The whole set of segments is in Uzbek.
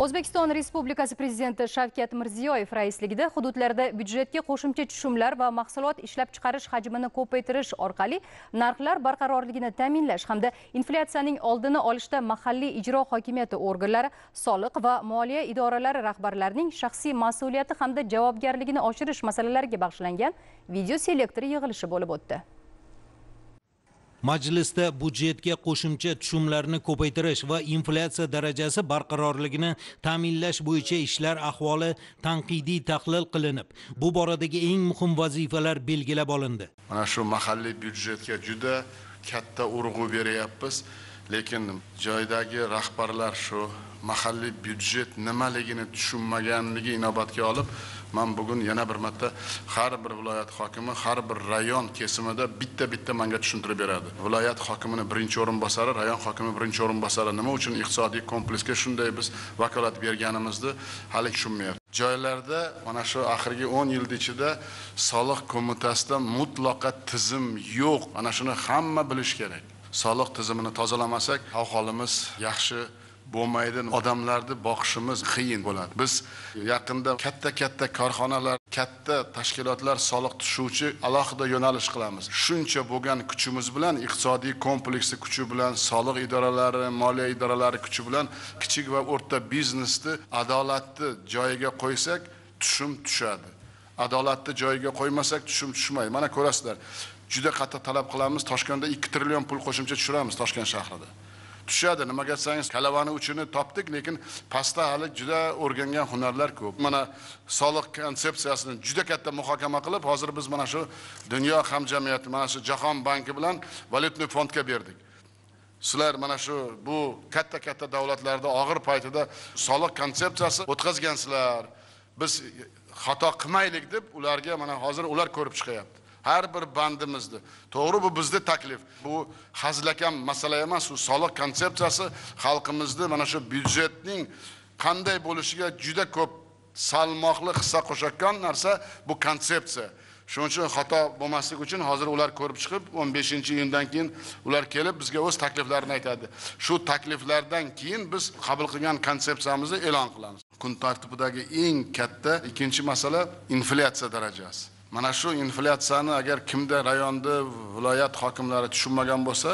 o'zbekiston respublikasi prezidenti shavkat mirziyoyev raisligida hududlarda byudjetga qo'shimcha tushumlar va mahsulot ishlab chiqarish hajmini ko'paytirish orqali narxlar barqarorligini ta'minlash hamda inflyatsiyaning oldini olishda mahalliy ijro hokimiyati organlari soliq va moliya idoralari rahbarlarining shaxsiy mas'uliyati hamda javobgarligini oshirish masalalariga bag'ishlangan video selektor yig'ilishi bo'lib o'tdi majlisda budjetga qo'shimcha tushumlarni ko'paytirish va inflyatsiya darajasi barqarorligini ta'minlash bo'yicha ishlar ahvoli tanqidiy tahlil qilinib bu boradagi eng muhim vazifalar belgilab olindi mana shu mahalliy byudjetga juda katta urg'u beryapmiz lekin joydagi rahbarlar shu mahalliy byudjet nimaligini tushunmaganligi inobatga olib man bugun yana bir marta har bir viloyat hokimi har bir rayon kesimida bitta bitta manga tushuntirib beradi viloyat hokimini birinchi o'rinbosari rayon hokimi birinchi o'rinbosari nima uchun iqtisodiy kompleksga shunday biz vakolat berganimizni hali tushunmayapti joylarda mana shu oxirgi 10 yilni ichida soliq qo'mitasida mutlaqo tizim yo'q mana shuni hamma bilish kerak soliq tizimini tozalamasak ahvolimiz yaxshi bo'lmaydi odamlarni boqishimiz qiyin bo'ladi biz yaqinda katta katta korxonalar katta tashkilotlar soliq tushuvchi alohida yo'nalish qilamiz shuncha bo'lgan kuchimiz bilan iqtisodiy kompleksi kuchi bilan soliq idoralari moliya idoralari kuchi bilan kichik va o'rta biznesni adolatni joyiga qo'ysak tushum tushadi adolatni joyiga qo'ymasak tushum tushmaydi mana ko'rasizlar juda qattiq talab qilamiz toshkentda ikki trillion pul qo'shimcha tushiramiz toshkent shahrida tushadi nimaga desangiz kalavani uchini topdik lekin pastda hali juda o'rgangan hunarlar ko'p mana soliq konsepsiyasini juda katta muhokama qilib hozir biz mana shu dunyo hamjamiyati mana shu jahon banki bilan valyutniy fondga berdik sizlar mana shu bu katta katta davlatlarda og'ir paytida soliq konsepsiyasi o'tkazgansizlar biz xato qilmaylik deb ularga mana hozir ular ko'rib chiqyapti har bir bandimizni to'g'ri bu bizni taklif bu hazilakam masala emas u soliq konsepsiyasi xalqimizni mana shu byudjetning qanday bo'lishiga juda ko'p salmoqli hissa qo'shayotgan narsa bu konsepsiya shuning uchun xato bo'lmaslik uchun hozir ular ko'rib chiqib 15 iyundan keyin ular kelib bizga o'z takliflarini aytadi shu takliflardan keyin biz qabul qilgan konsepsiyamizni e'lon qilamiz kun tartibidagi eng katta ikkinchi masala inflyatsiya darajasi mana shu inflyatsiyani agar kimda rayonda viloyat hokimlari tushunmagan bo'lsa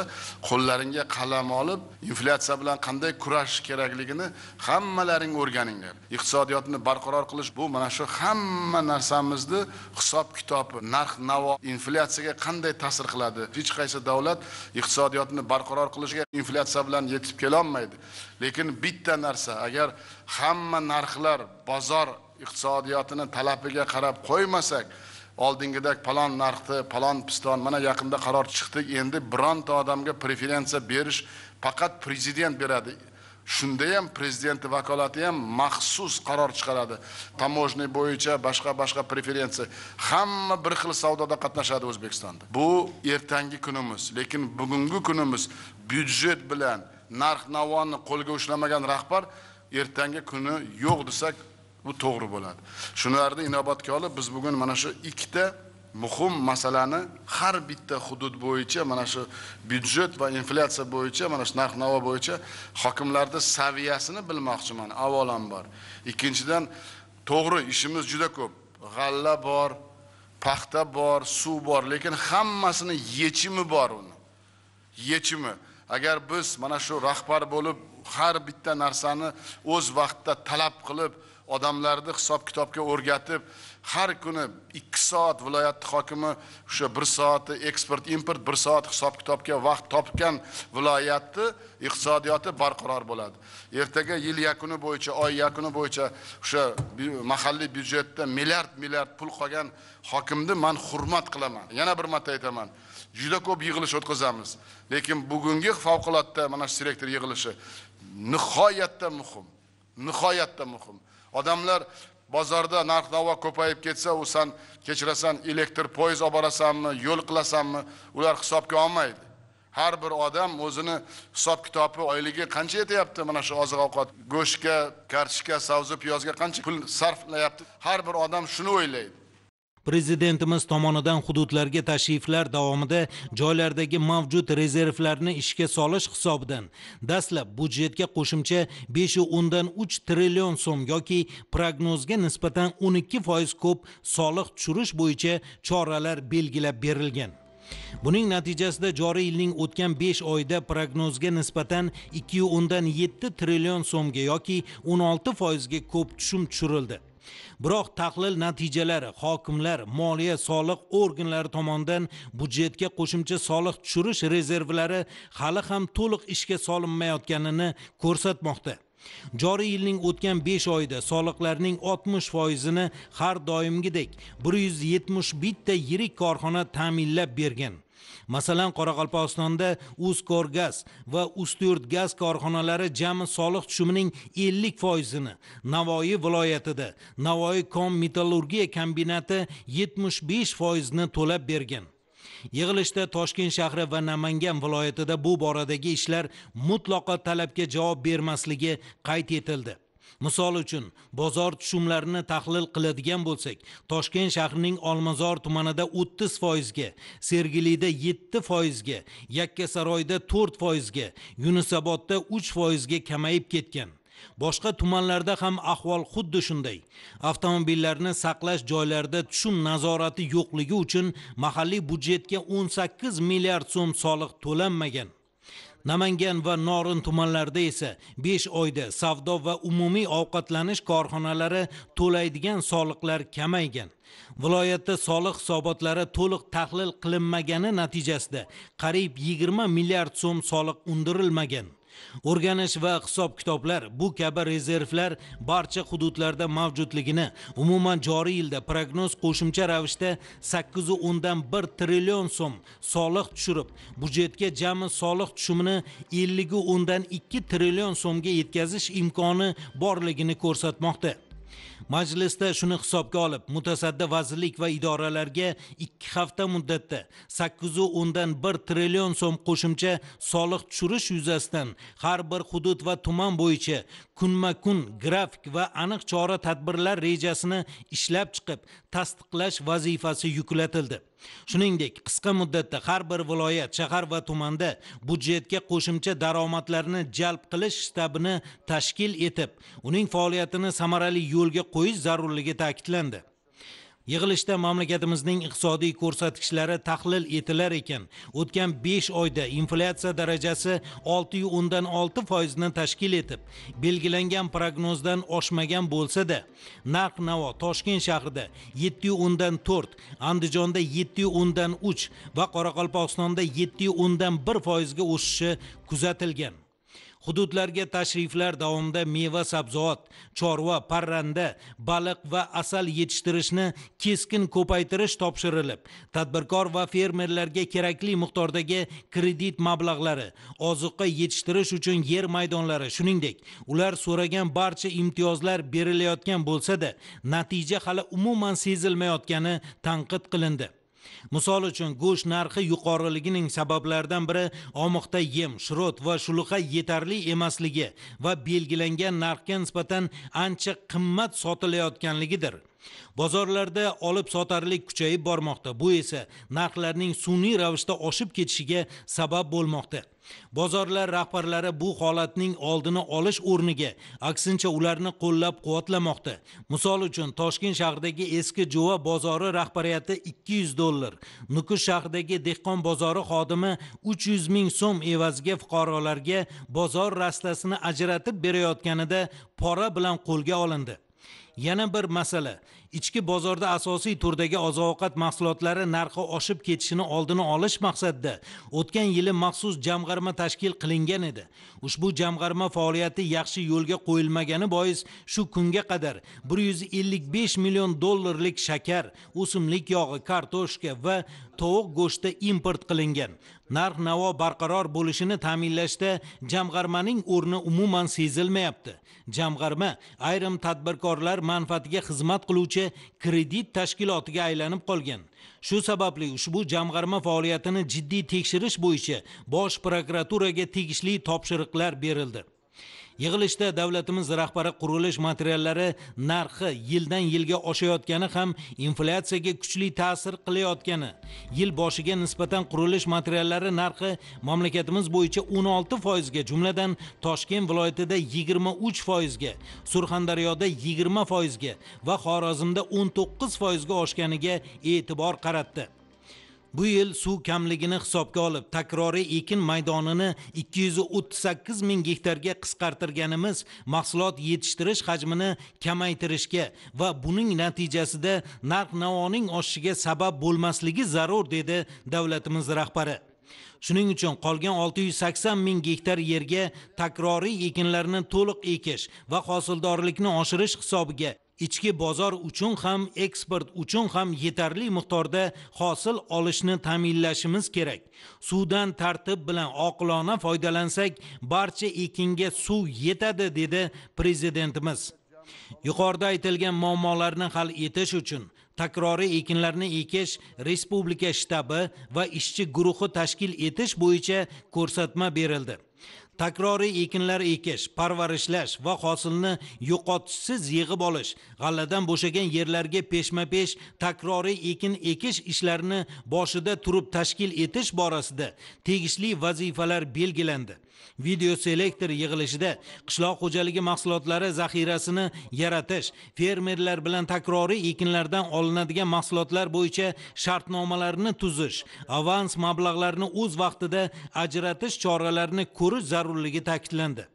qo'llaringga qalam olib inflyatsiya bilan qanday kurashish kerakligini hammalaring o'rganinglar iqtisodiyotni barqaror qilish bu mana shu hamma narsamizni hisob kitob narx navo inflyatsiyaga qanday ta'sir qiladi hech qaysi davlat iqtisodiyotni barqaror qilishga inflyatsiya bilan yetib kelolmaydi lekin bitta narsa agar hamma narxlar bozor iqtisodiyotini talabiga qarab qo'ymasak oldingidek palon narxda palon piston mana yaqinda qaror chiqdi endi bironta odamga preferensiya berish faqat prezident beradi shunda ham prezidentni vakolati ham maxsus qaror chiqaradi tamojniy bo'yicha boshqa boshqa preferensiya hamma bir xil savdoda qatnashadi o'zbekistonda bu ertangi kunimiz lekin bugungi kunimiz byudjet bilan narx navoni qo'lga ushlamagan rahbar ertangi kuni yo'q desak Bu to'g'ri bo'ladi. Shularni inobatga olib biz bugun mana shu ikkita muhim masalani har bitta hudud bo'yicha mana shu byudjet va inflyatsiya bo'yicha mana shu narx-navo bo'yicha hokimlarni saviyasini bilmoqchiman avvalambor. Ikkinchidan to'g'ri ishimiz juda ko'p. G'alla bor, paxta bor, suv bor, lekin hammasini yechimi bor uni. Yechimi. Agar biz mana shu rahbar bo'lib har bitta narsani o'z vaqtida talab qilib odamlarni hisob kitobga o'rgatib har kuni ikki soat viloyat hokimi o'sha bir soati eksport import bir soat hisob kitobga vaqt topgan viloyatni iqtisodiyoti barqaror bo'ladi ertaga yil yakuni bo'yicha oy yakuni bo'yicha o'sha mahalliy byudjetda milliard milliard pul qolgan hokimni man hurmat qilaman yana bir marta aytaman juda ko'p yig'ilish o'tkazamiz lekin bugungi favqulodda mana shu selektor yig'ilishi nihoyatda muhim nihoyatda muhim odamlar bozorda narx navo ko'payib ketsa u san kechirasan elektr poyezd olib borasanmi yo'l qilasanmi ular hisobga olmaydi har bir odam o'zini hisob kitobi oyligi qancha yetyapti mana shu oziq ovqat go'shtga kartoshka sabzi piyozga qancha pul sarflayapti har bir odam shuni o'ylaydi prezidentimiz tomonidan hududlarga tashriflar davomida joylardagi mavjud rezervlarni ishga solish hisobidan dastlab budjetga qo'shimcha 5.3 o'ndan trillion so'm yoki prognozga nisbatan 12% ko'p soliq tushirish bo'yicha choralar belgilab berilgan buning natijasida joriy yilning o'tgan 5 oyida prognozga nisbatan 2.7 trillion so'mga yoki 16 foizga ko'p tushum tushirildi biroq tahlil natijalari hokimlar moliya soliq organlari tomonidan budjetga qo'shimcha soliq tushirish rezervlari hali ham to'liq ishga solinmayotganini ko'rsatmoqda joriy yilning o'tgan 5 oyida soliqlarning 60 foizini har doimgidek 170 bitta yirik korxona ta'minlab bergan masalan qoraqalpog'istonda uzkorgaz va gaz korxonalari jami soliq tushumining ellik foizini navoiy viloyatida navoiy kom metallurgiya kombinati yetmish besh to'lab bergan yig'ilishda toshkent shahri va namangan viloyatida bu boradagi ishlar mutlaqo talabga javob bermasligi qayd etildi misol uchun bozor tushumlarini tahlil qiladigan bo'lsak toshkent shahrining olmazor tumanida o'ttiz foizga sergelida yetti foizga yakkasaroyda to'rt foizga yunusobodda uch foizga kamayib ketgan boshqa tumanlarda ham ahvol xuddi shunday avtomobillarni saqlash joylarida tushum nazorati yo'qligi uchun mahalliy byudjetga 18 milliard so'm soliq to'lanmagan namangan va norin tumanlarida esa 5 oyda savdo va umumiy ovqatlanish korxonalari to'laydigan soliqlar kamaygan viloyatda soliq hisobotlari to'liq tahlil qilinmagani natijasida qariyb 20 milliard so'm soliq undirilmagan o'rganish va hisob kitoblar bu kabi rezervlar barcha hududlarda mavjudligini umuman joriy yilda prognoz qo'shimcha ravishda 8.1 o'ndan bir trillion so'm soliq tushirib byudjetga jami soliq tushumini elligu o'ndan ikki trillion so'mga yetkazish imkoni borligini ko'rsatmoqda majlisda shuni hisobga olib mutasaddi vazirlik va idoralarga 2 hafta muddatda 8.1 dan 1 trillion so'm qo'shimcha soliq tushirish yuzasidan har bir hudud va tuman bo'yicha kunma-kun grafik va aniq chora tadbirlar rejasini ishlab chiqib tasdiqlash vazifasi yuklatildi shuningdek qisqa muddatda har bir viloyat shahar va tumanda budjetga qo'shimcha daromadlarni jalb qilish shtabini tashkil etib uning faoliyatini samarali yo'lga qo'yish zarurligi ta'kidlandi yig'ilishda mamlakatimizning iqtisodiy ko'rsatkichlari tahlil etilar ekan o'tgan 5 oyda inflyatsiya darajasi 6.6 foizni tashkil etib belgilangan prognozdan oshmagan bo'lsa-da narx navo Toshkent shahrida 7.4, Andijonda 7.3 va Qoraqalpog'istonda 7.1 foizga o'sishi kuzatilgan hududlarga tashriflar davomida meva sabzavot chorva parranda baliq va asal yetishtirishni keskin ko'paytirish topshirilib tadbirkor va fermerlarga kerakli miqdordagi kredit mablag'lari ozuqa yetishtirish uchun yer maydonlari shuningdek ular so'ragan barcha imtiyozlar berilayotgan bo'lsa-da natija hali umuman sezilmayotgani tanqid qilindi misol uchun go'sht narxi yuqoriligining sabablaridan biri omoqda yem shirot va shuluqa yetarli emasligi va belgilangan narxga nisbatan ancha qimmat sotilayotganligidir bozorlarda olib sotarlik kuchayib bormoqda bu esa narxlarning sun'iy ravishda oshib ketishiga sabab bo'lmoqda bozorlar rahbarlari bu holatning oldini olish o'rniga aksincha ularni qo'llab quvvatlamoqda misol uchun toshkent shahridagi eski jo'va bozori rahbariyati 200 dollar nukus shahridagi dehqon bozori xodimi 300 ming so'm evaziga fuqarolarga bozor rastasini ajratib berayotganida pora bilan qo'lga olindi yana bir masala ichki bozorda asosiy turdagi oziq ovqat mahsulotlari narxi oshib ketishini oldini olish maqsadida o'tgan yili maxsus jamg'arma tashkil qilingan edi ushbu jamg'arma faoliyati yaxshi yo'lga qo'yilmagani bois shu kunga qadar bir yuz ellik besh million dollarlik shakar o'simlik yog'i kartoshka va tovuq go'shti import qilingan narx navo barqaror bo'lishini ta'minlashda jamg'armaning o'rni umuman sezilmayapti jamg'arma ayrim tadbirkorlar manfaatiga xizmat qiluvchi kredit tashkilotiga aylanib qolgan shu sababli ushbu jamg'arma faoliyatini jiddiy tekshirish bo'yicha bosh prokuraturaga tegishli topshiriqlar berildi yig'ilishda davlatimiz rahbari qurilish materiallari narxi yildan yilga oshayotgani ham inflyatsiyaga kuchli ta'sir qilayotgani yil boshiga nisbatan qurilish materiallari narxi mamlakatimiz bo'yicha 16 foizga jumladan toshkent viloyatida 23 foizga surxondaryoda 20 foizga va xorazmda 19 foizga oshganiga e'tibor qaratdi bu yil suv kamligini hisobga olib takroriy ekin maydonini 238 ming gektarga qisqartirganimiz mahsulot yetishtirish hajmini kamaytirishga va buning natijasida narx navoning oshishiga sabab bo'lmasligi zarur dedi davlatimiz rahbari shuning uchun qolgan 680 ming gektar yerga takroriy ekinlarni to'liq ekish va hosildorlikni oshirish hisobiga ichki bozor uchun ham eksport uchun ham yetarli miqdorda hosil olishni ta'minlashimiz kerak suvdan tartib bilan oqilona foydalansak barcha ekinga suv yetadi dedi prezidentimiz yuqorida aytilgan muammolarni hal etish uchun takroriy ekinlarni ekish respublika shtabi va ishchi guruhi tashkil etish bo'yicha ko'rsatma berildi takroriy ekinlar ekish parvarishlash va hosilni yo'qotishsiz yig'ib olish g'alladan bo'shagan yerlarga peshma pesh takroriy ekin ekish ishlarini boshida turib tashkil etish borasida tegishli vazifalar belgilandi video selektor yig'ilishida qishloq xo'jaligi mahsulotlari zaxirasini yaratish fermerlar bilan takroriy ekinlardan olinadigan mahsulotlar bo'yicha shartnomalarni tuzish avans mablag'larini o'z vaqtida ajratish choralarini ko'rish zarurligi ta'kidlandi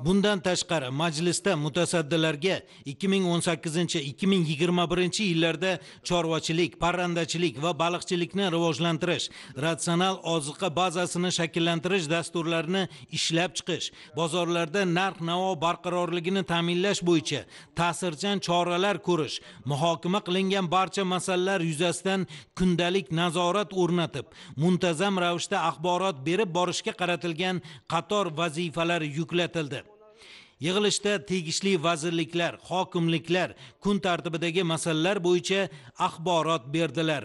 bundan tashqari majlisda mutasaddilarga 2018-2021 yillarda chorvachilik parrandachilik va baliqchilikni rivojlantirish ratsional oziqa bazasini shakllantirish dasturlarini ishlab chiqish bozorlarda narx navo barqarorligini ta'minlash bo'yicha ta'sirchan choralar ko'rish muhokama qilingan barcha masalalar yuzasidan kundalik nazorat o'rnatib muntazam ravishda axborot berib borishga qaratilgan qator vazifalar yuklatildi yig'ilishda tegishli vazirliklar hokimliklar kun tartibidagi masalalar bo'yicha axborot berdilar